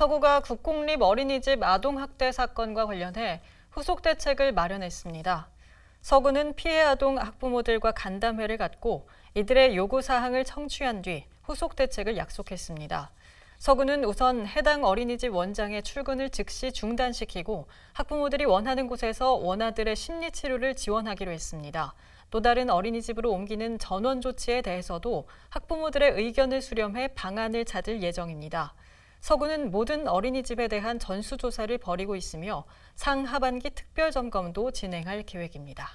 서구가 국공립 어린이집 아동학대 사건과 관련해 후속 대책을 마련했습니다. 서구는 피해 아동 학부모들과 간담회를 갖고 이들의 요구사항을 청취한 뒤 후속 대책을 약속했습니다. 서구는 우선 해당 어린이집 원장의 출근을 즉시 중단시키고 학부모들이 원하는 곳에서 원아들의 심리치료를 지원하기로 했습니다. 또 다른 어린이집으로 옮기는 전원 조치에 대해서도 학부모들의 의견을 수렴해 방안을 찾을 예정입니다. 서구는 모든 어린이집에 대한 전수조사를 벌이고 있으며 상하반기 특별점검도 진행할 계획입니다.